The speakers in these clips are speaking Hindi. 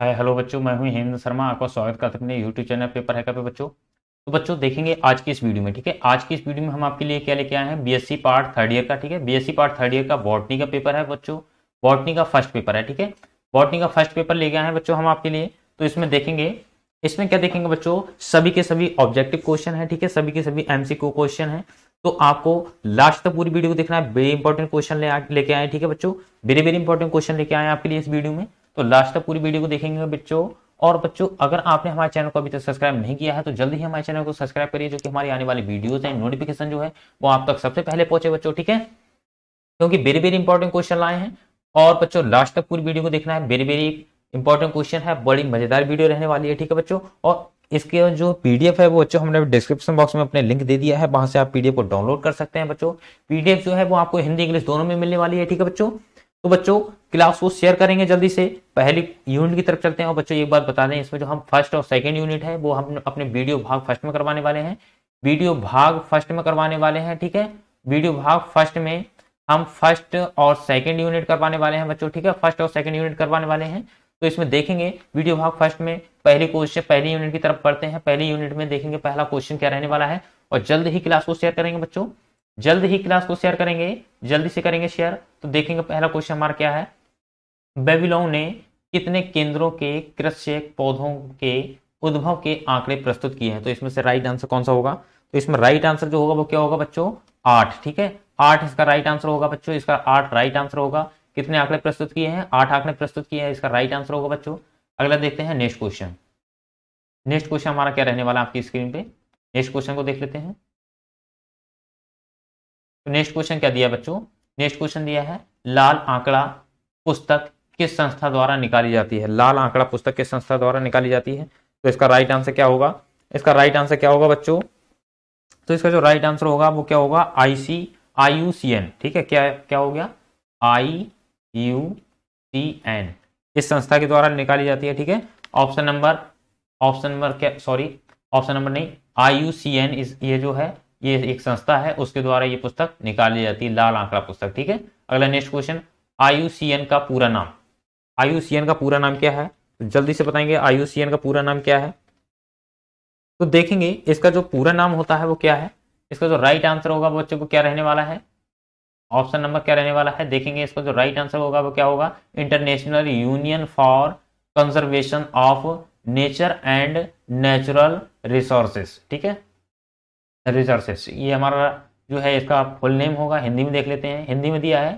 हाय हेलो बच्चों मैं हूं हेमंत शर्मा आपका स्वागत करते हैं अपने यूट्यूब चैनल पेपर है पे बच्चों तो बच्चों देखेंगे आज की इस वीडियो में ठीक है आज की इस वीडियो में हम आपके लिए क्या लेके आए हैं बीएससी पार्ट थर्ड ईयर का ठीक है बीएससी पार्ट थर्ड ईयर का बॉटनी का पेपर है बच्चों बॉटनी का फर्स्ट पेपर है ठीक है बॉटनी का फर्स्ट पेपर लेके आए हैं बच्चों हम आपके लिए तो इसमें देखेंगे इसमें क्या देखेंगे बच्चों सभी के सभी ऑब्जेक्टिव क्वेश्चन है ठीक है सभी के सभी एमसीक्यू क्वेश्चन है तो आपको लास्ट तक पूरी वीडियो को देखना है वेरी इंपॉर्टेंट क्वेश्चन लेके आए ठीक है बच्चों वेरी वेरी इंपॉर्टेंट क्वेश्चन लेके आए आपके लिए इस वीडियो में तो लास्ट तक पूरी वीडियो को देखेंगे बच्चों और बच्चों अगर आपने हमारे चैनल को अभी तक सब्सक्राइब नहीं किया है तो जल्दी ही हमारे चैनल को सब्सक्राइब करिए जो कि हमारी आने वाली वीडियोस है नोटिफिकेशन जो है वो आप तक सबसे पहले पहुंचे बच्चों ठीक है क्योंकि वेरी वेरी इंपॉर्टेंट क्वेश्चन लाए हैं और बच्चों लास्ट तक पूरी वीडियो को देखना है वेरी वेरी इंपॉर्टेंट क्वेश्चन है बड़ी मजेदार वीडियो रहने वाली है ठीक है बच्चों और इसके जो पीडीएफ है वो बच्चों हमने डिस्क्रिप्शन बॉक्स में अपने लिंक दे दिया है वहां से आप पीडीएफ को डाउनलोड कर सकते हैं बच्चों पीडीएफ जो है वो आपको हिंदी इंग्लिश दोनों में मिलने वाली है ठीक है बच्चों तो बच्चों क्लास को शेयर करेंगे जल्दी से पहली यूनिट की तरफ चलते हैं और बच्चों एक बात बता दें इसमें जो हम फर्स्ट और सेकेंड यूनिट है वो हम अपने वीडियो भाग फर्स्ट में करवाने वाले हैं वीडियो भाग फर्स्ट में करवाने वाले हैं ठीक है वीडियो भाग फर्स्ट में हम फर्स्ट और सेकेंड यूनिट करवाने वाले हैं बच्चों ठीक है फर्स्ट और सेकेंड यूनिट करवाने वाले हैं तो इसमें देखेंगे वीडियो भाग फर्स्ट में पहले क्वेश्चन पहली यूनिट की तरफ पढ़ते हैं पहली यूनिट में देखेंगे पहला क्वेश्चन क्या रहने वाला है और जल्द ही क्लास को शेयर करेंगे बच्चों जल्द ही क्लास को शेयर करेंगे जल्दी से करेंगे शेयर तो देखेंगे पहला क्वेश्चन हमारा क्या है बेबीलोन ने कितने केंद्रों के कृषक पौधों के उद्भव के आंकड़े प्रस्तुत किए हैं तो इसमें से राइट आंसर कौन सा होगा तो इसमें राइट आंसर जो होगा वो क्या होगा बच्चों आठ ठीक है आठ इसका राइट आंसर होगा बच्चों इसका आठ राइट आंसर होगा कितने आंकड़े प्रस्तुत किए हैं आठ आंकड़े प्रस्तुत किए हैं इसका राइट आंसर होगा बच्चों अगला देखते हैं नेक्स्ट क्वेश्चन नेक्स्ट क्वेश्चन हमारा क्या रहने वाला है आपकी स्क्रीन पे नेक्स्ट क्वेश्चन को देख लेते हैं तो नेक्स्ट क्वेश्चन क्या दिया बच्चों नेक्स्ट क्वेश्चन दिया है लाल आंकड़ा पुस्तक किस संस्था द्वारा निकाली जाती है लाल आंकड़ा पुस्तक किस संस्था द्वारा निकाली जाती है तो इसका राइट आंसर क्या होगा इसका राइट आंसर क्या होगा बच्चों तो इसका जो राइट आंसर होगा वो क्या होगा IC I U C N ठीक है क्या क्या हो गया आई यू सी एन इस संस्था के द्वारा निकाली जाती है ठीक है ऑप्शन नंबर ऑप्शन नंबर क्या सॉरी ऑप्शन नंबर नहीं आई यू सी एन इस ये जो है ये एक संस्था है उसके द्वारा ये पुस्तक निकाली जाती है लाल आंकड़ा पुस्तक ठीक है अगला नेक्स्ट क्वेश्चन आयुसीएन का पूरा नाम आयुसीएन का पूरा नाम क्या है तो जल्दी से बताएंगे आयुसीएन का पूरा नाम क्या है तो देखेंगे इसका जो पूरा नाम होता है वो क्या है इसका जो राइट आंसर होगा बच्चे को क्या रहने वाला है ऑप्शन नंबर क्या रहने वाला है देखेंगे इसका जो राइट आंसर होगा वो क्या होगा International Union for Conservation of Nature and Natural Resources ठीक है रिसर्सेस ये हमारा जो है इसका फुल नेम होगा हिंदी में देख लेते हैं हिंदी में दिया है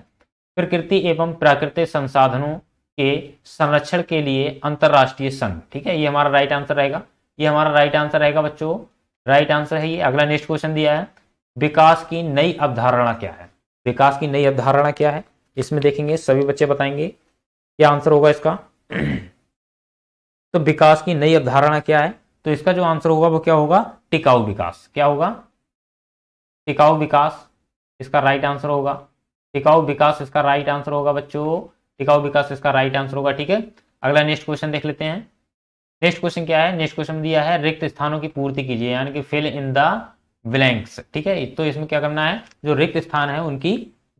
प्रकृति एवं प्राकृतिक संसाधनों के संरक्षण के लिए अंतर्राष्ट्रीय संघ ठीक है ये हमारा राइट आंसर रहेगा ये हमारा राइट आंसर रहेगा बच्चों राइट आंसर है ये अगला नेक्स्ट क्वेश्चन दिया है विकास की नई अवधारणा क्या है विकास की नई अवधारणा क्या है इसमें देखेंगे सभी बच्चे बताएंगे क्या आंसर होगा इसका तो विकास की नई अवधारणा क्या है तो इसका जो आंसर होगा वो क्या होगा टिकाऊ विकास क्या होगा टिकाऊ विकास इसका राइट आंसर होगा टिकाऊ विकास इसका राइट आंसर होगा बच्चों टिकाऊ विकास इसका राइट आंसर होगा ठीक है अगला नेक्स्ट क्वेश्चन देख लेते हैं नेक्स्ट क्वेश्चन क्या है नेक्स्ट क्वेश्चन दिया है रिक्त स्थानों की पूर्ति कीजिए यानी कि फिल इन द ब्लैंक्स ठीक है तो इसमें क्या करना है जो रिक्त स्थान है उनकी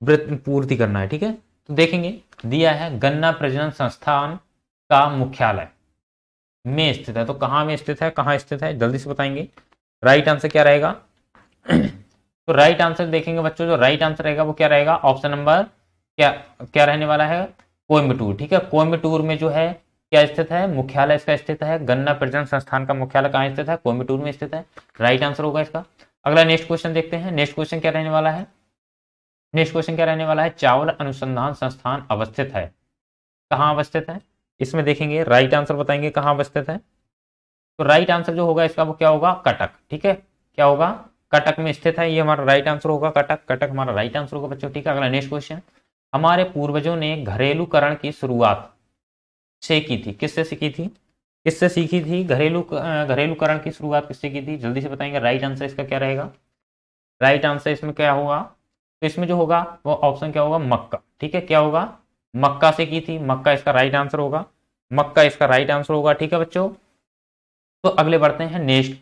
पूर्ति करना है ठीक है तो देखेंगे दिया है गन्ना प्रजनन संस्थान का मुख्यालय में स्थित है तो कहां में स्थित है कहां स्थित है जल्दी से बताएंगे राइट आंसर क्या रहेगा तो राइट आंसर देखेंगे बच्चों जो राइट आंसर रहेगा वो क्या रहेगा ऑप्शन नंबर क्या क्या रहने वाला है कोयम्बटूर ठीक है कोयम्बटूर में जो है क्या स्थित है मुख्यालय इसका स्थित है गन्ना प्रजन संस्थान का मुख्यालय कहाँ स्थित है कोयम्बटूर में स्थित है राइट आंसर होगा इसका अगला नेक्स्ट क्वेश्चन देखते हैं नेक्स्ट क्वेश्चन क्या रहने वाला है नेक्स्ट क्वेश्चन क्या रहने वाला है चावल अनुसंधान संस्थान अवस्थित है कहाँ अवस्थित है इसमें देखेंगे राइट आंसर बताएंगे कहां बचते थे तो राइट आंसर जो होगा इसका वो क्या होगा कटक ठीक है क्या होगा कटक में स्थित है ये हमारा राइट आंसर होगा कटक कटक हमारा राइट आंसर होगा बच्चों ठीक है अगला नेक्स्ट क्वेश्चन हमारे पूर्वजों ने घरेलूकरण की शुरुआत से की थी किससे सीखी थी किससे सीखी थी घरेलू घरेलूकरण की शुरुआत किससे की थी जल्दी से बताएंगे राइट आंसर इसका क्या रहेगा राइट आंसर इसमें क्या होगा तो इसमें जो होगा वो ऑप्शन क्या होगा मक्का ठीक है क्या होगा मक्का से की थी मक्का इसका राइट आंसर होगा मक्का इसका राइट आंसर होगा ठीक है बच्चों तो अगले बढ़ते हैं नेक्स्ट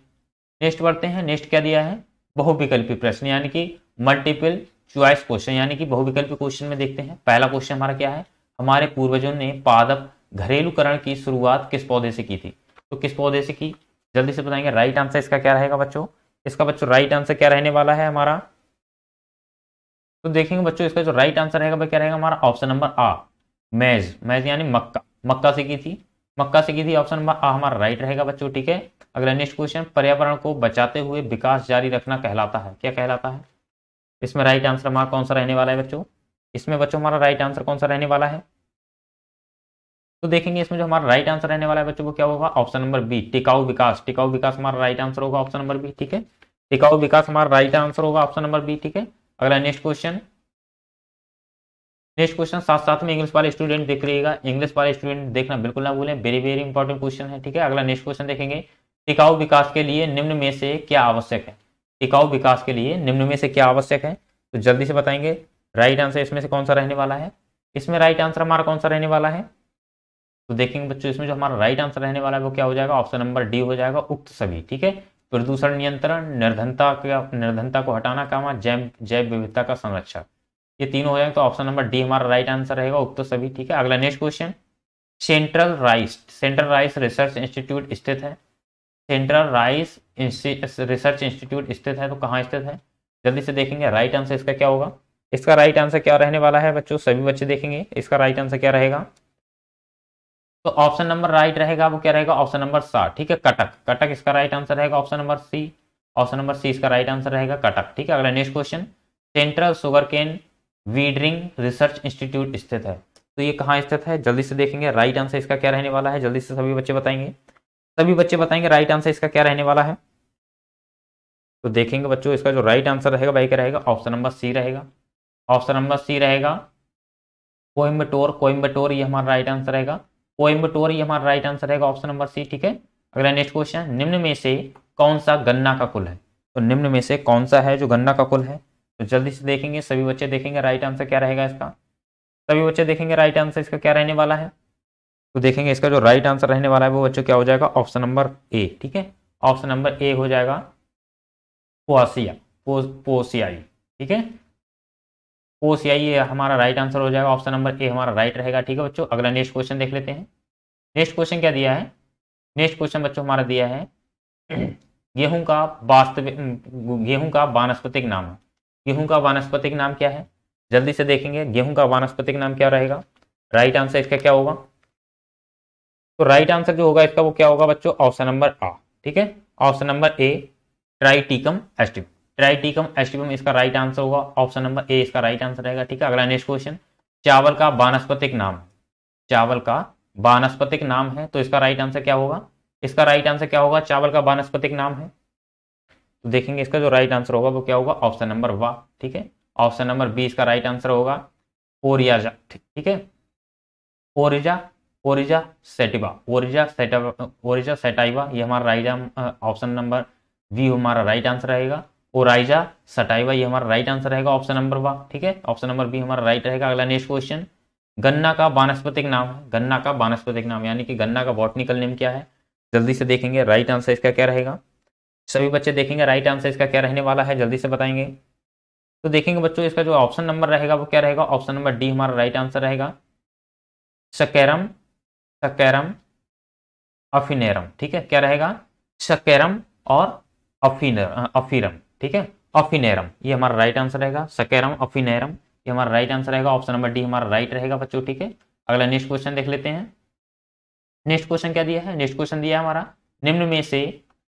नेक्स्ट बढ़ते हैं नेक्स्ट क्या दिया है बहुविकल्पी प्रश्न यानी कि मल्टीपल च्वाइस क्वेश्चन यानी कि बहुविकल्पी क्वेश्चन में देखते हैं पहला क्वेश्चन हमारा क्या है हमारे पूर्वजों ने पादप घरेलूकरण की शुरुआत किस पौधे से की थी तो किस पौधे से की जल्दी से बताएंगे राइट आंसर इसका क्या रहेगा बच्चों इसका बच्चों राइट आंसर क्या रहने वाला है हमारा तो देखेंगे बच्चों इसका जो राइट आंसर रहेगा क्या रहेगा हमारा ऑप्शन नंबर आ मैज मैज यानी मक्का मक्का से की थी मक्का से की थी ऑप्शन नंबर हमारा राइट रहेगा बच्चों ठीक है अगला नेक्स्ट क्वेश्चन पर्यावरण को बचाते हुए विकास जारी रखना कहलाता है क्या कहलाता है इसमें राइट आंसर हमारा कौन सा रहने वाला है बच्चों इसमें बच्चों हमारा राइट आंसर कौन सा रहने वाला है तो देखेंगे इसमें जो हमारा राइट आंसर रहने वाला है बच्चों वो क्या होगा ऑप्शन नंबर बी टिकाऊ विकास टिकाऊ विकास हमारा राइट आंसर होगा ऑप्शन नंबर बी ठीक है टिकाऊ विकास हमारा राइट आंसर होगा ऑप्शन नंबर बी ठीक है अगला नेक्स्ट क्वेश्चन नेक्स्ट क्वेश्चन साथ साथ में इंग्लिश वाले स्टूडेंट देख लीजिएगा इंग्लिश वाले स्टूडेंट देखना बिल्कुल ना भूलें वेरी वेरी इंपॉर्टेंट क्वेश्चन है ठीक है अगला नेक्स्ट क्वेश्चन देखेंगे टिकाऊ विकास के लिए निम्न में से क्या आवश्यक है टिकाऊ विकास के लिए निम्न में से क्या आवश्यक है तो जल्दी से बताएंगे राइट आंसर इसमें से कौन सा रहने वाला है इसमें राइट आंसर हमारा कौन सा रहने वाला है तो देखेंगे बच्चों इसमें जो हमारा राइट आंसर रहने वाला है वो क्या हो जाएगा ऑप्शन नंबर डी हो जाएगा उक्त सभी ठीक है प्रदूषण नियंत्रण निर्धनता का निर्धनता को हटाना काम जैव जैव विविधता का संरक्षण ये तीन हो जाएंगे तो ऑप्शन नंबर डी हमारा राइट आंसर रहेगा उक्त तो सभी ठीक है अगला next question central rice central rice research institute स्थित है सेंट्रल राइस रिसर्च इंस्टीट्यूट स्थित है तो कहाँ स्थित है जल्दी से देखेंगे राइट आंसर इसका क्या होगा इसका राइट आंसर क्या रहने वाला है बच्चों सभी बच्चे देखेंगे इसका राइट आंसर क्या रहेगा तो ऑप्शन नंबर राइट रहेगा वो क्या रहेगा ऑप्शन नंबर सात ठीक है कटक कटक इसका राइट आंसर रहेगा option number C option number C इसका राइट आंसर रहेगा कटक ठीक है अगला next question central sugarcane breeding research institute स्थित है तो ये कहाँ स्थित है जल्दी से देखेंगे राइट आंसर इसका क्या रहने वाला है जल्दी से सभी बच्चे बताएंगे सभी बच्चे बताएंगे राइट आंसर इसका क्या रहने वाला है तो देखेंगे बच्चों इसका जो राइट आंसर रहेगा भाई क्या रहेगा ऑप्शन नंबर सी रहेगा ऑप्शन नंबर सी रहेगा कोयम्बटोर कोयम्बटोर ये हमारा राइट आंसर रहेगा कोयम्बटोर ये हमारा राइट आंसर रहेगा ऑप्शन नंबर सी ठीक है अगला नेक्स्ट क्वेश्चन निम्न में से कौन सा गन्ना का कुल है तो निम्न में से कौन सा है जो गन्ना का कुल है तो जल्दी से देखेंगे सभी बच्चे देखेंगे राइट आंसर क्या रहेगा इसका सभी बच्चे देखेंगे राइट आंसर इसका क्या रहने वाला है तो देखेंगे इसका जो राइट आंसर रहने वाला है वो बच्चों क्या हो जाएगा ऑप्शन नंबर ए ठीक है ऑप्शन नंबर ए हो जाएगा पोसिया पोसियाई ठीक है पोसियाई ये हमारा राइट आंसर हो जाएगा ऑप्शन नंबर ए हमारा राइट रहेगा ठीक है बच्चों अगला नेक्स्ट क्वेश्चन देख लेते हैं नेक्स्ट क्वेश्चन क्या दिया है नेक्स्ट क्वेश्चन बच्चों हमारा दिया है गेहूं का वास्तविक गेहूं का वानस्पतिक नाम है गेहूं का वानस्पतिक नाम क्या है जल्दी से देखेंगे गेहूं का वानस्पतिक नाम क्या रहेगा राइट आंसर इसका क्या होगा तो राइट आंसर जो होगा इसका वो क्या होगा बच्चों ऑप्शन नंबर आ ठीक है option number A triticum aestivum triticum aestivum इसका राइट आंसर होगा ऑप्शन नंबर ए इसका राइट आंसर रहेगा ठीक है अगला नेक्स्ट क्वेश्चन चावल का वानस्पतिक नाम चावल का वानस्पतिक नाम है तो इसका राइट आंसर क्या होगा इसका राइट आंसर क्या होगा चावल का वानस्पतिक नाम है तो देखेंगे इसका जो राइट आंसर होगा वो क्या होगा ऑप्शन नंबर वा ठीक है ऑप्शन नंबर बी इसका राइट आंसर होगा ओरियाजा ठीक है ओरिजा ओरिजा सेटिवा ओरिजा सेटा ओरिजा सेटाइवा ये हमारा राइट ऑप्शन नंबर वी हमारा राइट आंसर रहेगा ओराइजा सटाइवा ये हमारा राइट आंसर रहेगा ऑप्शन नंबर वा ठीक है ऑप्शन नंबर बी हमारा राइट रहेगा अगला नेक्स्ट क्वेश्चन गन्ना का वानस्पतिक नाम है गन्ना का वानस्पतिक नाम यानी कि गन्ना का बॉटनिकल नेम क्या है जल्दी से देखेंगे राइट आंसर इसका क्या रहेगा सभी बच्चे देखेंगे राइट आंसर इसका क्या रहने वाला है जल्दी से बताएंगे तो देखेंगे बच्चों इसका जो ऑप्शन नंबर रहेगा वो क्या रहेगा ऑप्शन नंबर डी हमारा राइट आंसर रहेगा सकैरम सकैरम अफिनेरम ठीक है क्या रहेगा सकैरम और अफिनर अफिरम ठीक है अफिनेरम ये हमारा राइट आंसर रहेगा सकैरम अफिनेरम ये हमारा राइट आंसर रहेगा ऑप्शन नंबर डी हमारा राइट रहेगा बच्चों ठीक है अगला नेक्स्ट क्वेश्चन देख लेते हैं नेक्स्ट क्वेश्चन क्या दिया है नेक्स्ट क्वेश्चन दिया है हमारा निम्न में से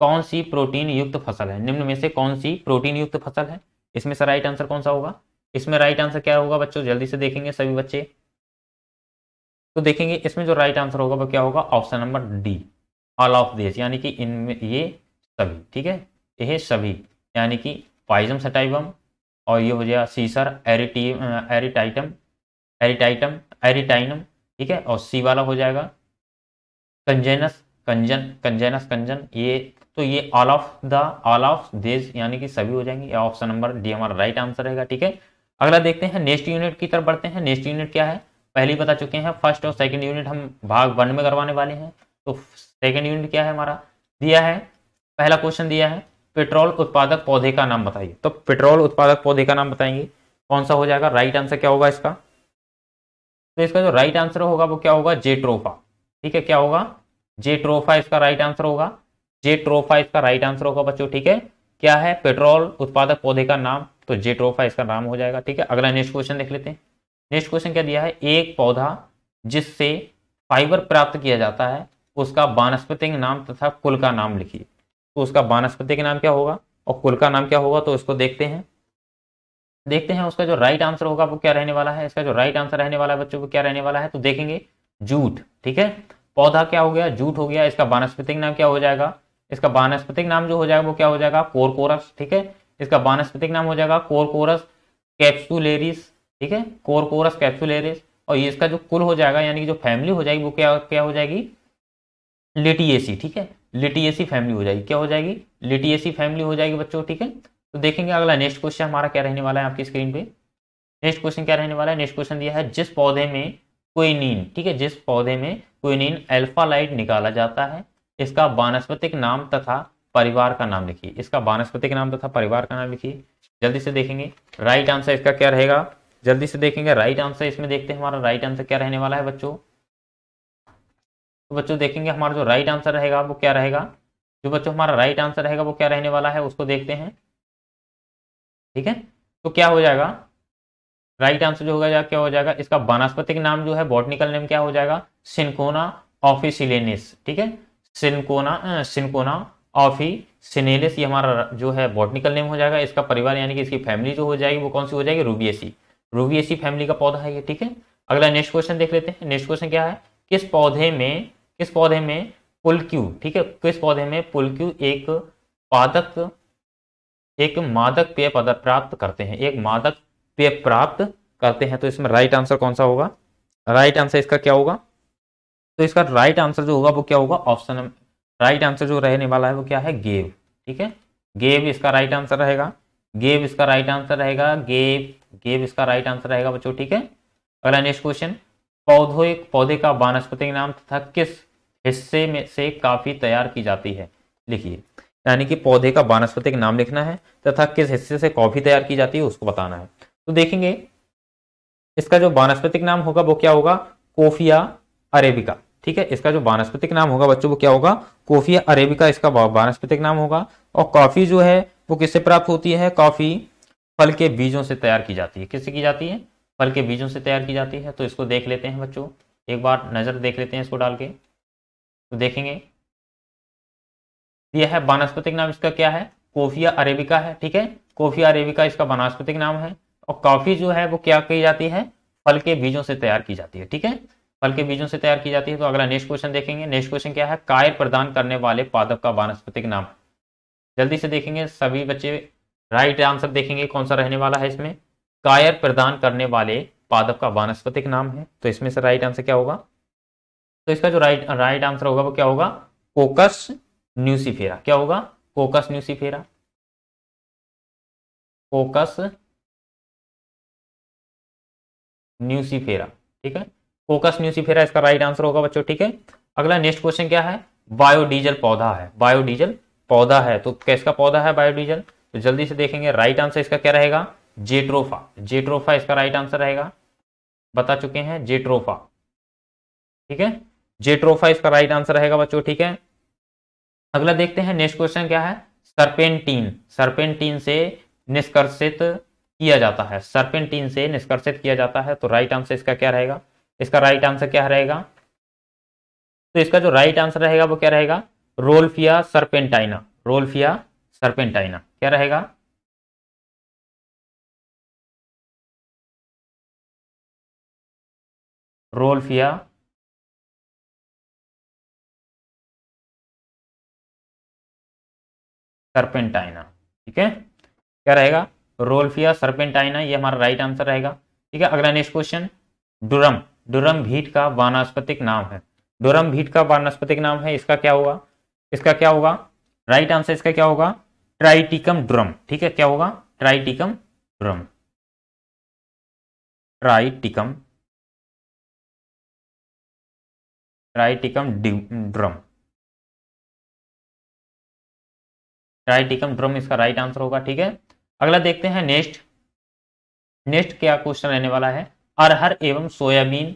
कौन सी प्रोटीन युक्त फसल है निम्न में से कौन सी प्रोटीन युक्त फसल है इसमें से राइट आंसर कौन सा होगा इसमें राइट आंसर क्या होगा बच्चों जल्दी से देखेंगे सभी बच्चे तो देखेंगे इसमें जो राइट आंसर होगा वो क्या होगा option number D all of this यानी कि इनमें ये सभी ठीक है यह सभी यानी कि पाइजम सटाइबम और ये हो गया सीसर एरिटी एरिटाइटम एरिटाइटम एरिटाइनम ठीक है और सी वाला हो जाएगा कंजेनस कंजन कंजेनस कंजन ये तो ये all of the all of these यानी कि सभी हो जाएंगे ऑप्शन नंबर डी हमारा राइट आंसर रहेगा ठीक है अगला देखते हैं नेक्स्ट यूनिट की तरफ बढ़ते हैं नेक्स्ट यूनिट क्या है पहले बता चुके हैं फर्स्ट और सेकंड यूनिट हम भाग वन में करवाने वाले हैं तो सेकंड यूनिट क्या है हमारा दिया है पहला क्वेश्चन दिया है पेट्रोल उत्पादक पौधे का नाम बताइए तो पेट्रोल उत्पादक पौधे का नाम बताएंगे कौन सा हो जाएगा राइट आंसर क्या होगा इसका तो इसका जो राइट आंसर होगा वो क्या होगा जेट्रोफा ठीक है क्या होगा जेट्रोफा इसका राइट आंसर होगा जेट्रोफा इसका राइट आंसर होगा बच्चों ठीक है क्या है पेट्रोल उत्पादक पौधे का नाम तो जेट्रोफा इसका नाम हो जाएगा ठीक है अगला नेक्स्ट क्वेश्चन देख लेते हैं नेक्स्ट क्वेश्चन क्या दिया है एक पौधा जिससे फाइबर प्राप्त किया जाता है उसका वानस्पतिक नाम तथा कुल का नाम लिखिए तो उसका वानस्पतिक नाम क्या होगा और कुल का नाम क्या होगा तो इसको देखते हैं देखते हैं उसका जो राइट आंसर होगा वो क्या रहने वाला है इसका जो राइट आंसर रहने वाला है बच्चों को क्या रहने वाला है तो देखेंगे जूट ठीक है पौधा क्या हो गया जूट हो गया इसका वानस्पतिक नाम क्या हो जाएगा इसका वानस्पतिक नाम जो हो जाएगा वो क्या हो जाएगा कोरकोरस ठीक है इसका वानस्पतिक नाम हो जाएगा कोरकोरस कैप्सुलेरिस ठीक है कोरकोरस कैप्सुलेरिस और ये इसका जो कुल हो जाएगा यानी कि जो फैमिली हो जाएगी वो क्या क्या हो जाएगी लिटिएसी ठीक है लिटिएसी फैमिली हो जाएगी क्या हो जाएगी लिटिएसी फैमिली हो जाएगी बच्चों ठीक है तो देखेंगे अगला नेक्स्ट क्वेश्चन हमारा क्या रहने वाला है आपकी स्क्रीन पे नेक्स्ट क्वेश्चन क्या रहने वाला है नेक्स्ट क्वेश्चन दिया है जिस पौधे में कोई ठीक है जिस पौधे में कोई अल्फा लाइट निकाला जाता है इसका वानस्पतिक नाम तथा परिवार का नाम लिखिए इसका वानस्पतिक नाम तथा परिवार का नाम लिखिए जल्दी से देखेंगे राइट आंसर इसका क्या रहेगा जल्दी से देखेंगे राइट आंसर इसमें देखते हैं हमारा राइट आंसर क्या रहने वाला है बच्चों तो बच्चों देखेंगे हमारा जो राइट आंसर रहेगा वो क्या रहेगा जो बच्चों हमारा राइट आंसर रहेगा वो क्या रहने वाला है उसको देखते हैं ठीक है तो क्या हो जाएगा राइट आंसर जो होगा क्या हो जाएगा इसका वानस्पतिक नाम जो है बॉटनिकल नेम क्या हो जाएगा सिंकोना ऑफिसिलेनिस ठीक है सिनकोना सिनकोना ऑफी सिनेलिस ये हमारा जो है बॉटनिकल नेम हो जाएगा इसका परिवार यानी कि इसकी फैमिली जो हो जाएगी वो कौन सी हो जाएगी रूबियसी रूबियसी फैमिली का पौधा है ये ठीक है अगला नेक्स्ट क्वेश्चन देख लेते हैं नेक्स्ट क्वेश्चन क्या है किस पौधे में किस पौधे में पुलक्यू ठीक है किस पौधे में पुलक्यू एक पादक एक मादक पेय प्राप्त करते हैं एक मादक पेय प्राप्त करते हैं तो इसमें राइट आंसर कौन सा होगा राइट आंसर इसका क्या होगा तो इसका राइट आंसर जो होगा वो क्या होगा ऑप्शन राइट आंसर जो रहने वाला है वो क्या है गेव ठीक है गेव इसका राइट आंसर रहेगा गेव इसका राइट आंसर रहेगा गेव गेव इसका राइट आंसर रहेगा बच्चों ठीक है अगला नेक्स्ट क्वेश्चन पौधों पौधे का वानस्पतिक नाम तथा किस हिस्से में से काफी तैयार की जाती है लिखिए यानी कि पौधे का वानस्पतिक नाम लिखना है तथा किस हिस्से से कॉफी तैयार की जाती है उसको बताना है तो देखेंगे इसका जो वानस्पतिक नाम होगा वो क्या होगा कोफिया अरेबिका ठीक है इसका जो वानस्पतिक नाम होगा बच्चों वो क्या होगा कोफिया अरेबिका इसका वानस्पतिक नाम होगा और कॉफी जो है वो किससे प्राप्त होती है कॉफी फल के बीजों से तैयार की जाती है किससे की जाती है फल के बीजों से तैयार की जाती है तो इसको देख लेते हैं बच्चों एक बार नज़र देख लेते हैं इसको डाल के तो देखेंगे यह है वानस्पतिक नाम इसका क्या है कोफिया अरेबिका है ठीक है कोफिया अरेबिका इसका वानस्पतिक नाम है और कॉफी जो है वो क्या की जाती है फल के बीजों से तैयार की जाती है ठीक है फल के बीजों से तैयार की जाती है तो अगला नेक्स्ट क्वेश्चन देखेंगे नेक्स्ट क्वेश्चन क्या है कायर प्रदान करने वाले पादप का वानस्पतिक नाम जल्दी से देखेंगे सभी बच्चे राइट आंसर देखेंगे कौन सा रहने वाला है इसमें कायर प्रदान करने वाले पादप का वानस्पतिक नाम है तो इसमें से राइट आंसर क्या होगा तो इसका जो राइट राइट आंसर होगा वो क्या होगा कोकस न्यूसीफेरा क्या होगा कोकस न्यूसीफेरा कोकस न्यूसीफेरा ठीक है फोकस न्यूसीफेरा इसका राइट आंसर होगा बच्चों ठीक है अगला नेक्स्ट क्वेश्चन क्या है बायोडीजल पौधा है बायोडीजल पौधा है तो किसका पौधा है बायोडीजल तो जल्दी से देखेंगे राइट आंसर इसका क्या रहेगा जेट्रोफा जेट्रोफा इसका राइट आंसर रहेगा बता चुके हैं जेट्रोफा ठीक है जेट्रोफा इसका राइट आंसर रहेगा बच्चों ठीक है अगला देखते हैं नेक्स्ट क्वेश्चन क्या है सरपेंटीन सरपेंटीन से निष्कर्षित किया जाता है सरपेंटीन से निष्कर्षित किया जाता है तो राइट आंसर इसका क्या रहेगा इसका राइट आंसर क्या रहेगा तो इसका जो राइट आंसर रहेगा वो क्या रहेगा रोल्फिया सरपेंटाइना रोल्फिया सरपेंटाइना क्या रहेगा रोल्फिया सरपेंटाइना ठीक है क्या रहेगा रोल्फिया सरपेंटाइना ये हमारा राइट आंसर रहेगा ठीक है अगला नेक्स्ट क्वेश्चन डुरम डुरम भीट का वानस्पतिक नाम है डोरम भीट का वानस्पतिक नाम है इसका क्या होगा इसका क्या होगा राइट आंसर इसका क्या होगा ट्राइटिकम ड्रम ठीक है क्या होगा triticum durum triticum triticum durum triticum durum इसका राइट आंसर होगा ठीक है अगला देखते हैं नेक्स्ट नेक्स्ट क्या क्वेश्चन रहने वाला है अरहर एवं सोयाबीन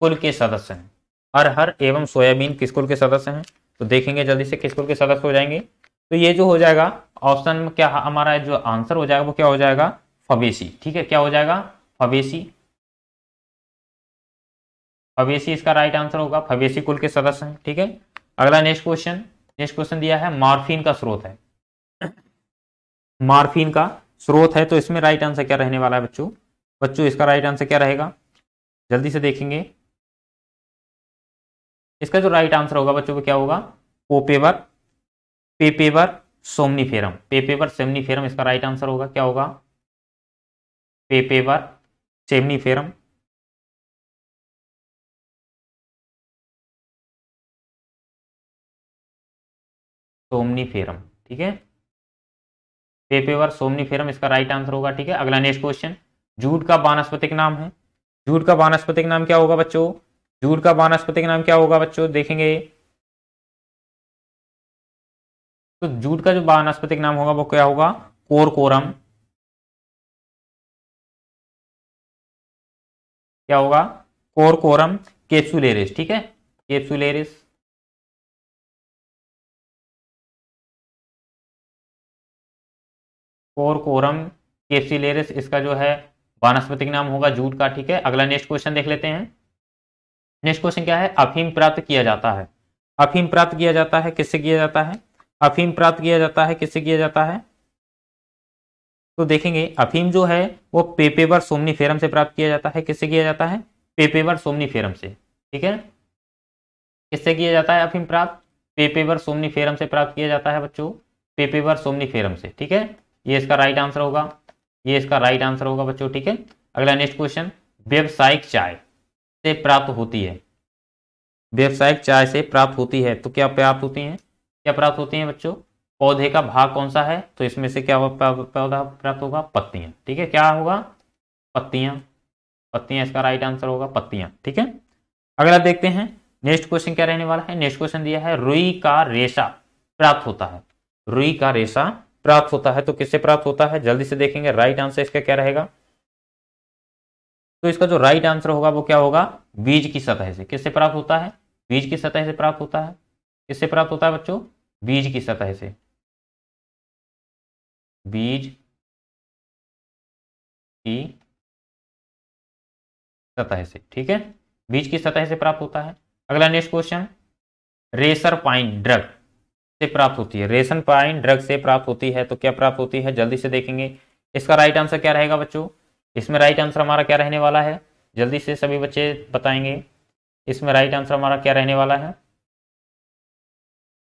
कुल के सदस्य हैं अरहर एवं सोयाबीन किस कुल के सदस्य हैं तो देखेंगे जल्दी से किस कुल के सदस्य हो जाएंगे तो ये जो हो जाएगा ऑप्शन में क्या हमारा जो आंसर हो जाएगा वो क्या हो जाएगा फवेसी ठीक है क्या हो जाएगा फवेसी फवेसी इसका राइट आंसर होगा फवेसी कुल के सदस्य हैं ठीक है अगला नेक्स्ट क्वेश्चन नेक्स्ट क्वेश्चन दिया है मार्फिन का स्रोत है मार्फिन का स्रोत है तो इसमें राइट आंसर क्या रहने वाला है बच्चों बच्चों इसका राइट आंसर क्या रहेगा जल्दी से देखेंगे इसका जो राइट आंसर होगा बच्चों को क्या होगा ओपेवर पेपेवर फेरम पेपेवर फेरम इसका राइट आंसर होगा क्या होगा पेपेवर सोमनी फेरम ठीक है पेपेवर फेरम इसका राइट आंसर होगा ठीक है अगला नेक्स्ट क्वेश्चन जूट का वानस्पतिक नाम है जूट का वानस्पतिक नाम क्या होगा बच्चों जूट का वानस्पतिक नाम क्या होगा बच्चों देखेंगे तो जूट का जो वानस्पतिक नाम होगा वो क्या होगा कोरकोरम क्या होगा कोरकोरम केप्सुलेरिस ठीक है केप्सुलेरिस कोरकोरम केप्सिलेरिस इसका जो है वानस्पतिक नाम होगा जूट का ठीक है अगला नेक्स्ट क्वेश्चन देख लेते हैं नेक्स्ट क्वेश्चन क्या है अफीम प्राप्त किया जाता है अफीम प्राप्त किया जाता है किससे किया जाता है अफीम प्राप्त किया जाता है किससे किया जाता है तो देखेंगे अफीम जो है वो पेपेवर सोमनी फेरम से प्राप्त किया जाता है किससे किया जाता है पेपेवर सोमनी फेरम से ठीक है किससे किया जाता है अफीम प्राप्त पेपेवर सोमनी फेरम से प्राप्त किया जाता है बच्चों पेपेवर सोमनी फेरम से ठीक है ये इसका राइट आंसर होगा ये इसका राइट आंसर होगा बच्चों ठीक है अगला नेक्स्ट क्वेश्चन व्यवसायिक चाय से प्राप्त होती है व्यवसायिक चाय से प्राप्त होती है तो क्या प्राप्त होती है क्या प्राप्त होती है बच्चों पौधे का भाग कौन सा है तो इसमें से क्या पौधा प्राप्त होगा पत्तियां ठीक है क्या होगा पत्तियां पत्तियां इसका राइट आंसर होगा पत्तियां ठीक है अगला देखते हैं नेक्स्ट क्वेश्चन क्या रहने वाला है नेक्स्ट क्वेश्चन दिया है रुई का रेशा प्राप्त होता है रुई का रेशा प्राप्त होता है तो किससे प्राप्त होता है जल्दी से देखेंगे राइट आंसर इसका क्या रहेगा तो इसका जो राइट आंसर होगा वो क्या होगा बीज की सतह से किससे प्राप्त होता है बीज की सतह से प्राप्त होता है किससे प्राप्त होता है बच्चों बीज की सतह से बीज की सतह से ठीक है बीज की सतह से प्राप्त होता है अगला next question reserpine drug से प्राप्त होती है रेशन पाइन ड्रग से प्राप्त होती है तो क्या प्राप्त होती है जल्दी से देखेंगे इसका राइट आंसर क्या रहेगा बच्चों इसमें राइट आंसर हमारा क्या रहने वाला है जल्दी से सभी बच्चे बताएंगे इसमें राइट आंसर हमारा क्या रहने वाला है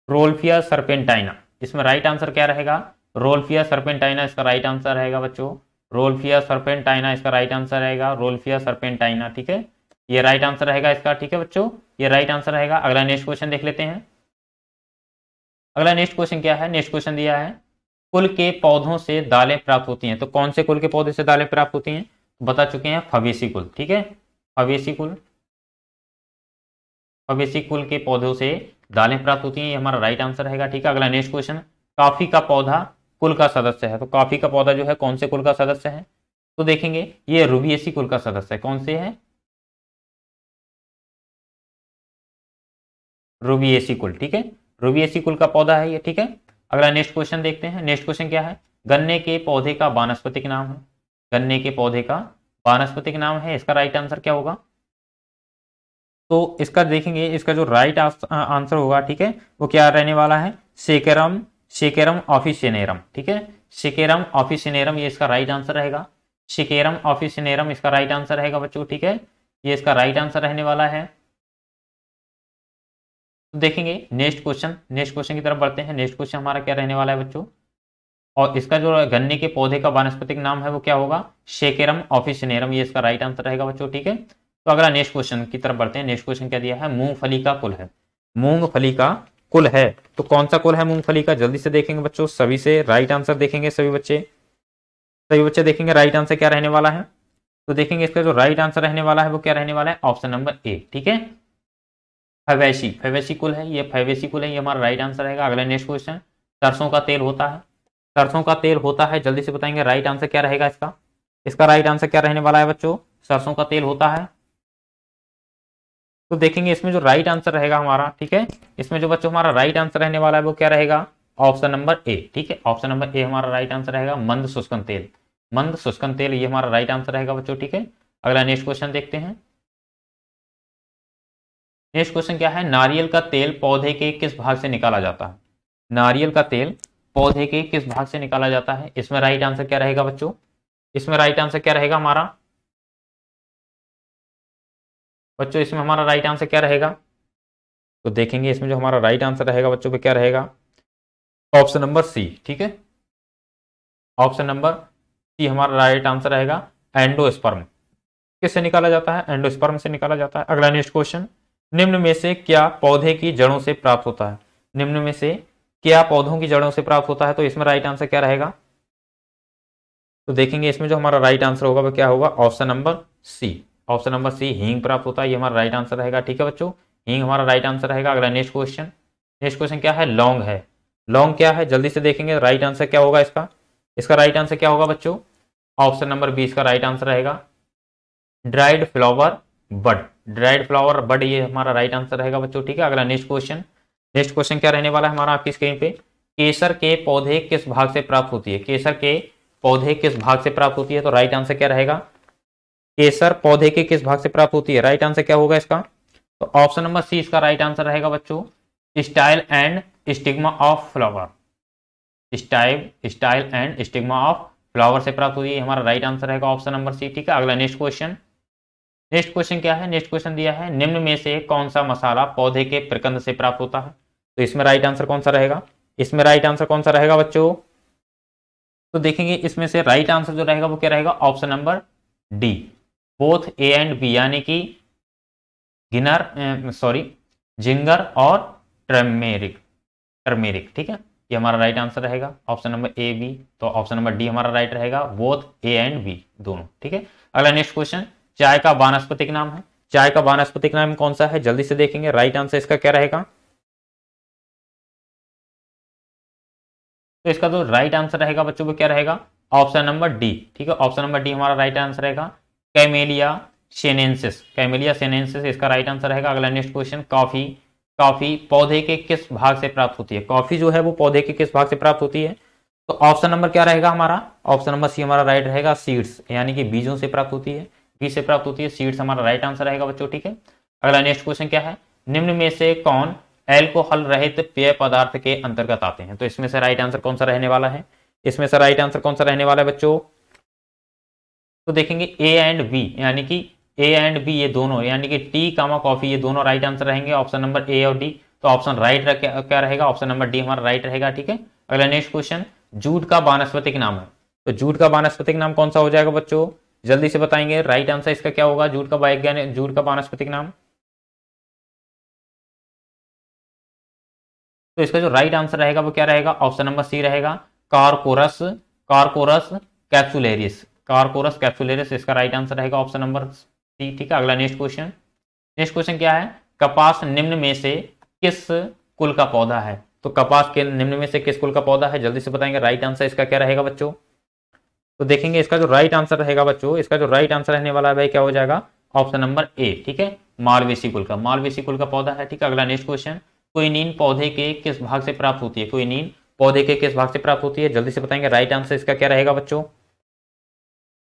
रोल्फिया सरपेंटाइना इसमें राइट आंसर क्या रहेगा रोल्फिया सरपेंटाइना इसका राइट आंसर रहेगा बच्चों रोल्फिया सरपेंटाइना इसका राइट आंसर रहेगा रोल्फिया सरपेंटाइना ठीक है ये राइट आंसर रहेगा इसका ठीक है बच्चों ये राइट आंसर रहेगा अगला नेक्स्ट क्वेश्चन देख लेते हैं अगला नेक्स्ट क्वेश्चन क्या है नेक्स्ट क्वेश्चन दिया है कुल के पौधों से दालें प्राप्त होती हैं तो कौन से कुल के पौधे से दालें प्राप्त होती हैं तो बता चुके हैं फवेसी कुल ठीक है फवेसी कुल फवेसी कुल के पौधों से दालें प्राप्त होती हैं ये हमारा राइट आंसर रहेगा ठीक है अगला नेक्स्ट क्वेश्चन काफी का पौधा कुल का सदस्य है तो काफी का पौधा जो है कौन से कुल का सदस्य है तो देखेंगे ये रूबियसी कुल का सदस्य है कौन से है रूबियसी कुल ठीक है रोबिएसी कुल का पौधा है ये ठीक है अगला नेक्स्ट क्वेश्चन देखते हैं नेक्स्ट क्वेश्चन क्या है गन्ने के पौधे का वानस्पतिक नाम है गन्ने के पौधे का वानस्पतिक नाम है इसका राइट आंसर क्या होगा तो इसका देखेंगे इसका जो राइट आंसर होगा ठीक है वो क्या रहने वाला है सेकेरम सेकेरम ऑफिसनेरम ठीक है शिकेरम ऑफिसनेरम ये इसका राइट आंसर रहेगा शिकेरम ऑफिसनेरम इसका राइट आंसर रहेगा बच्चों ठीक है ये इसका राइट आंसर रहने वाला है देखेंगे नेक्स्ट क्वेश्चन नेक्स्ट क्वेश्चन की तरफ बढ़ते हैं नेक्स्ट क्वेश्चन हमारा क्या रहने वाला है बच्चों और इसका जो गन्ने के पौधे का वनस्पतिक नाम है वो क्या होगा शेकेरम ऑफिसनेरम ये इसका राइट आंसर रहेगा बच्चों ठीक है तो अगला नेक्स्ट क्वेश्चन की तरफ बढ़ते हैं नेक्स्ट क्वेश्चन क्या दिया है मूंगफली का कुल है मूंगफली का कुल है तो कौन सा कुल है मूंगफली का जल्दी से देखेंगे बच्चों सभी से राइट आंसर देखेंगे सभी बच्चे सभी बच्चे देखेंगे राइट आंसर क्या रहने वाला है तो देखेंगे इसका जो राइट आंसर रहने वाला है वो क्या रहने वाला है ऑप्शन नंबर ए ठीक है फैवैसी फवैसी कुल है ये फवैसी कुल है ये हमारा राइट आंसर रहेगा अगला नेक्स्ट क्वेश्चन सरसों का तेल होता है सरसों का तेल होता है जल्दी से बताएंगे राइट आंसर क्या रहेगा इसका इसका राइट आंसर क्या रहने वाला है बच्चों सरसों का तेल होता है तो देखेंगे इसमें जो राइट आंसर रहेगा हमारा ठीक है इसमें जो बच्चों हमारा राइट आंसर रहने वाला है वो क्या रहेगा ऑप्शन नंबर ए ठीक है ऑप्शन नंबर ए हमारा राइट आंसर रहेगा मंद शुष्कन तेल मंद शुष्कन तेल ये हमारा राइट आंसर रहेगा बच्चों ठीक है अगला नेक्स्ट क्वेश्चन देखते हैं नेक्स्ट क्वेश्चन क्या है नारियल का तेल पौधे के किस भाग से निकाला जाता है नारियल का तेल पौधे के किस भाग से निकाला जाता है इसमें राइट आंसर क्या रहेगा बच्चों इसमें राइट आंसर क्या रहेगा हमारा बच्चों इसमें हमारा राइट आंसर क्या रहेगा तो देखेंगे इसमें जो हमारा राइट आंसर रहेगा बच्चों पे क्या रहेगा ऑप्शन नंबर सी ठीक है ऑप्शन नंबर सी हमारा राइट आंसर रहेगा एंडोस्पर्म किससे निकाला जाता है एंडोस्पर्म से निकाला जाता है अगला नेक्स्ट क्वेश्चन निम्न में से क्या पौधे की जड़ों से प्राप्त होता है निम्न में से क्या पौधों की जड़ों से प्राप्त होता है तो इसमें राइट आंसर क्या रहेगा तो देखेंगे इसमें जो हमारा राइट आंसर होगा वह क्या होगा option number C option number C हींग प्राप्त होता है ये हमारा राइट आंसर रहेगा ठीक है बच्चों हींग हमारा राइट आंसर रहेगा अगला नेक्स्ट क्वेश्चन नेक्स्ट क्वेश्चन क्या है लॉन्ग है लॉन्ग क्या है जल्दी से देखेंगे राइट आंसर क्या होगा इसका इसका राइट आंसर क्या होगा बच्चों ऑप्शन नंबर बी इसका राइट आंसर रहेगा dried flower bud dried flower bud ये हमारा राइट आंसर रहेगा बच्चों ठीक है अगला नेक्स्ट क्वेश्चन नेक्स्ट क्वेश्चन क्या रहने वाला है हमारा आपकी स्क्रीन पे केसर के पौधे किस भाग से प्राप्त होती है केसर के पौधे किस भाग से प्राप्त होती है तो राइट आंसर क्या रहेगा केसर पौधे के किस भाग से प्राप्त होती है राइट आंसर क्या होगा इसका तो ऑप्शन नंबर सी इसका राइट आंसर रहेगा बच्चों style and stigma of flower style style and stigma of flower से प्राप्त होती है हमारा राइट आंसर रहेगा ऑप्शन नंबर सी ठीक है अगला नेक्स्ट क्वेश्चन नेक्स्ट क्वेश्चन क्या है नेक्स्ट क्वेश्चन दिया है निम्न में से कौन सा मसाला पौधे के प्रकंद से प्राप्त होता है तो इसमें राइट आंसर कौन सा रहेगा इसमें राइट आंसर कौन सा रहेगा बच्चों तो देखेंगे इसमें से राइट आंसर जो रहेगा वो क्या रहेगा option number D both A and B यानी कि गिनर सॉरी जिंगर और टर्मेरिक टर्मेरिक ठीक है ये हमारा राइट आंसर रहेगा ऑप्शन नंबर ए बी तो ऑप्शन नंबर डी हमारा राइट रहेगा बोथ ए एंड बी दोनों ठीक है अगला नेक्स्ट क्वेश्चन चाय का वानस्पतिक नाम है चाय का वानस्पतिक नाम कौन सा है जल्दी से देखेंगे राइट आंसर इसका क्या रहेगा तो इसका जो तो राइट आंसर रहेगा बच्चों को क्या रहेगा ऑप्शन नंबर डी ठीक है ऑप्शन नंबर डी हमारा राइट आंसर रहेगा कैमेलिया सेनेंसिस कैमेलिया सेनेंसिस इसका राइट आंसर रहेगा अगला नेक्स्ट क्वेश्चन कॉफी कॉफी पौधे के किस भाग से प्राप्त होती है कॉफी जो है वो पौधे के किस भाग से प्राप्त होती है तो ऑप्शन नंबर क्या रहेगा हमारा ऑप्शन नंबर सी हमारा राइट रहेगा सीड्स यानी कि बीजों से प्राप्त होती है बी से प्राप्त होती है सीड्स हमारा राइट आंसर रहेगा बच्चों ठीक है अगला नेक्स्ट क्वेश्चन क्या है निम्न में से कौन एल्कोहल रहित पेय पदार्थ के अंतर्गत आते हैं तो इसमें से राइट आंसर कौन सा रहने वाला है इसमें से राइट आंसर कौन सा रहने वाला है बच्चों तो देखेंगे ए एंड बी यानी कि ए एंड बी ये दोनों यानी कि टी कामा कॉफी ये दोनों राइट आंसर रहेंगे ऑप्शन नंबर ए और डी तो ऑप्शन राइट क्या रहेगा ऑप्शन नंबर डी हमारा राइट रहेगा ठीक है अगला नेक्स्ट क्वेश्चन जूट का वानस्पतिक नाम है तो जूट का वानस्पतिक नाम कौन सा हो जाएगा बच्चों जल्दी से बताएंगे राइट आंसर इसका क्या होगा जूट का वैज्ञानिक जूट का वानस्पतिक नाम तो इसका जो राइट आंसर रहेगा वो क्या रहेगा ऑप्शन नंबर सी रहेगा corchorus corchorus capsularis corchorus capsularis इसका राइट आंसर रहेगा ऑप्शन नंबर सी ठीक है अगला नेक्स्ट क्वेश्चन नेक्स्ट क्वेश्चन क्या है कपास निम्न में से किस कुल का पौधा है तो कपास के निम्न में से किस कुल का पौधा है जल्दी से बताएंगे राइट आंसर इसका क्या रहेगा बच्चों तो देखेंगे इसका जो राइट आंसर रहेगा बच्चों इसका जो राइट आंसर रहने वाला है भाई क्या हो जाएगा ऑप्शन नंबर ए ठीक है मालवेसी कुल का मालवेसी कुल का पौधा है ठीक है अगला नेक्स्ट क्वेश्चन कोई नींद पौधे के किस भाग से प्राप्त होती है कोई नींद पौधे के किस भाग से प्राप्त होती है जल्दी से बताएंगे राइट आंसर इसका क्या रहेगा बच्चों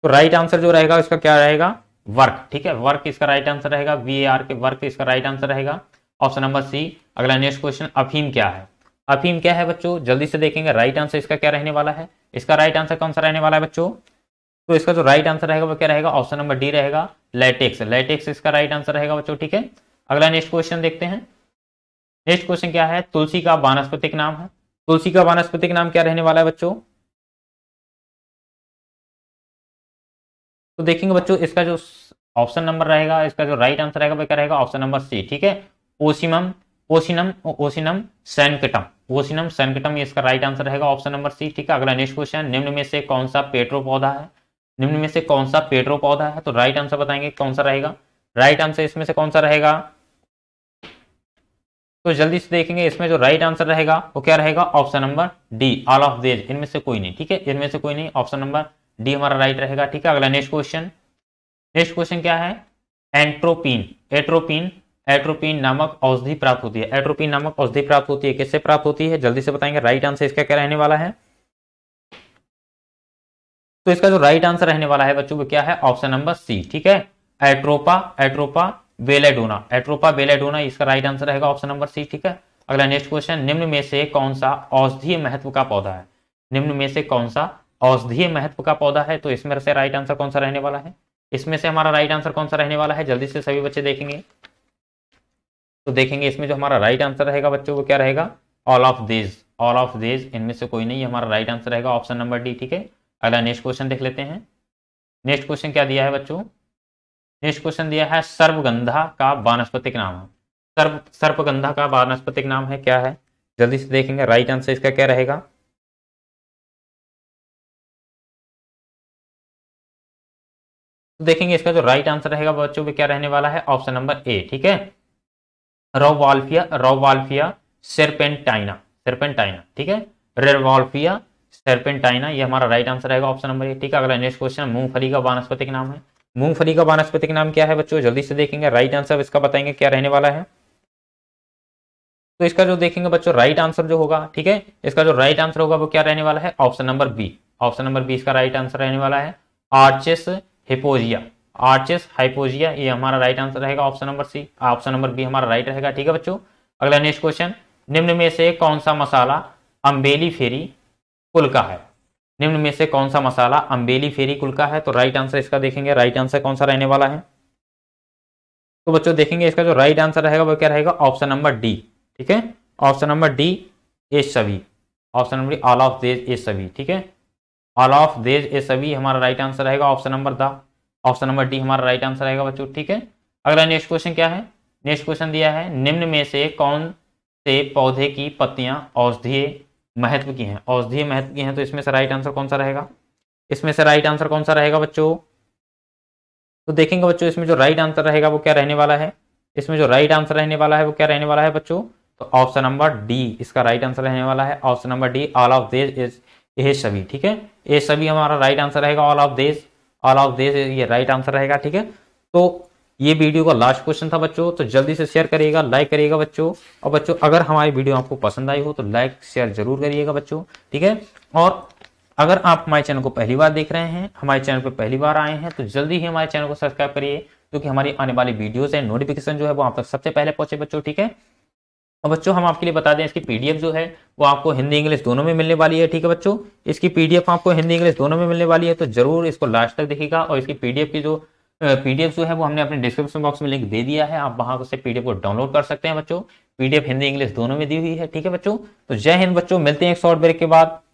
तो राइट आंसर जो रहेगा इसका क्या रहेगा वर्क ठीक है वर्क इसका राइट आंसर रहेगा वी आर के वर्क इसका राइट आंसर रहेगा ऑप्शन नंबर सी अगला नेक्स्ट क्वेश्चन अफीम क्या है अफीम क्या है बच्चों जल्दी से देखेंगे राइट आंसर इसका क्या रहने वाला है इसका राइट आंसर कौन सा रहने वाला है बच्चों तो इसका जो राइट आंसर रहेगा वो क्या रहेगा ऑप्शन नंबर डी रहेगा लेटेक्स लेटेक्स इसका राइट आंसर रहेगा बच्चों ठीक है अगला नेक्स्ट क्वेश्चन देखते हैं नेक्स्ट क्वेश्चन क्या है तुलसी का वानस्पतिक नाम है तुलसी का वानस्पतिक नाम क्या रहने वाला है बच्चों तो देखेंगे बच्चों इसका जो ऑप्शन नंबर रहेगा इसका जो राइट आंसर रहेगा वो क्या रहेगा ऑप्शन नंबर सी ठीक है ओसिमम ओसिनम ओसिनम सैनकटम ओसिनम सैनकटम इसका राइट आंसर रहेगा ऑप्शन नंबर सी ठीक है अगला नेक्स्ट क्वेश्चन निम्न में से कौन सा पेट्रो पौधा है निम्न में से कौन सा पेट्रो पौधा है तो राइट आंसर बताएंगे कौन सा रहेगा राइट आंसर इसमें से कौन सा रहेगा तो जल्दी से देखेंगे इसमें जो राइट आंसर रहेगा वो क्या रहेगा option number D all of these इनमें से कोई नहीं ठीक है इनमें से कोई नहीं ऑप्शन नंबर डी हमारा राइट रहेगा ठीक है अगला नेक्स्ट क्वेश्चन नेक्स्ट क्वेश्चन क्या है एंट्रोपिन एट्रोपिन एट्रोपिन नामक औषधि प्राप्त होती है एट्रोपिन नामक औषधि प्राप्त होती है किससे प्राप्त होती है जल्दी से बताएंगे राइट आंसर इसका क्या रहने वाला है तो इसका जो राइट आंसर रहने वाला है बच्चों वो क्या है ऑप्शन नंबर सी ठीक है atropa atropa belladonna atropa belladonna इसका राइट आंसर रहेगा ऑप्शन नंबर सी ठीक है अगला नेक्स्ट क्वेश्चन निम्न में से कौन सा औषधीय महत्व का पौधा है निम्न में से कौन सा औषधीय महत्व का पौधा है तो इसमें से राइट आंसर कौन सा रहने वाला है इसमें से हमारा राइट आंसर कौन सा रहने वाला है जल्दी से सभी बच्चे देखेंगे तो देखेंगे इसमें जो हमारा राइट आंसर रहेगा बच्चों वो क्या रहेगा all of this all of this इनमें से कोई नहीं हमारा राइट आंसर रहेगा ऑप्शन नंबर डी ठीक है अगला नेक्स्ट क्वेश्चन देख लेते हैं नेक्स्ट क्वेश्चन क्या दिया है बच्चों नेक्स्ट क्वेश्चन दिया है सर्वगंधा का वानस्पतिक नाम सर्व सर्पगंधा का वानस्पतिक नाम है क्या है जल्दी से देखेंगे राइट आंसर इसका क्या रहेगा तो देखेंगे इसका जो राइट आंसर रहेगा बच्चों क्या रहने वाला है ऑप्शन नंबर ए ठीक है रोवाल्फिया रोवाल्फिया सेरपेंटाइना सेरपेंटाइना ठीक है रेवाल्फिया सेरपेंटाइना ये हमारा राइट आंसर रहेगा ऑप्शन नंबर ए ठीक है अगला नेक्स्ट क्वेश्चन मूंगफली का वानस्पतिक नाम है मूंगफली का वानस्पतिक नाम क्या है बच्चों जल्दी से देखेंगे राइट आंसर इसका बताएंगे क्या रहने वाला है तो इसका जो देखेंगे बच्चों राइट आंसर जो होगा ठीक है इसका जो राइट आंसर होगा वो क्या रहने वाला है option number B option number B इसका राइट आंसर रहने वाला है आर्चेस हिपोजिया आर्चेस हाइपोजिया ये हमारा राइट आंसर रहेगा option number C option number B हमारा राइट रहेगा ठीक है बच्चों अगला नेक्स्ट क्वेश्चन निम्न में से कौन सा मसाला अम्बेली फेरी कुल का है निम्न में से कौन सा मसाला अम्बेली फेरी कुल का है तो राइट आंसर इसका देखेंगे राइट आंसर कौन सा रहने वाला है तो बच्चों देखेंगे इसका जो राइट आंसर रहेगा वो क्या रहेगा ऑप्शन नंबर डी ठीक है ऑप्शन नंबर डी ए सभी ऑप्शन नंबर ऑल ऑफ देज ए सभी ठीक है ऑल ऑफ देज ए सभी हमारा राइट आंसर रहेगा option number D option number D हमारा राइट आंसर आएगा बच्चों ठीक है अगला नेक्स्ट क्वेश्चन क्या है नेक्स्ट क्वेश्चन दिया है निम्न में से कौन से पौधे की पत्तियां औषधीय महत्व की हैं औषधीय महत्व की हैं तो इसमें से राइट आंसर कौन सा रहेगा इसमें से राइट आंसर कौन सा रहेगा बच्चों तो देखेंगे बच्चों इसमें जो राइट आंसर रहेगा वो क्या रहने वाला है इसमें जो राइट आंसर रहने वाला है वो क्या रहने वाला है बच्चों तो ऑप्शन नंबर डी इसका राइट आंसर रहने वाला है option number D all of these is ये सभी ठीक है ये सभी हमारा राइट आंसर रहेगा all of these all of this ये राइट आंसर रहेगा ठीक है तो ये वीडियो का लास्ट क्वेश्चन था बच्चों तो जल्दी से शेयर करिएगा लाइक करिएगा बच्चों और बच्चों अगर हमारी वीडियो आपको पसंद आई हो तो लाइक शेयर जरूर करिएगा बच्चों ठीक है और अगर आप हमारे चैनल को पहली बार देख रहे हैं हमारे चैनल पर पहली बार आए हैं तो जल्दी ही हमारे चैनल को सब्सक्राइब करिए क्योंकि हमारी आने वाली वीडियोज है नोटिफिकेशन जो है वो आप तक सबसे पहले पहुंचे बच्चों ठीक है और बच्चों हम आपके लिए बता दें इसकी पीडीएफ जो है वो आपको हिंदी इंग्लिश दोनों में मिलने वाली है ठीक है बच्चों इसकी पीडीएफ आपको हिंदी इंग्लिश दोनों में मिलने वाली है तो जरूर इसको लास्ट तक देखिएगा और इसकी पीडीएफ की जो पीडीएफ जो है वो हमने अपने डिस्क्रिप्शन बॉक्स में लिंक दे दिया है आप वहां से पीडीएफ को डाउनलोड कर सकते हैं बच्चों पीडीएफ हिंदी इंग्लिश दोनों में दी हुई है ठीक है बच्चों तो जय हिंद बच्चों मिलते हैं एक शॉर्ट ब्रेक के बाद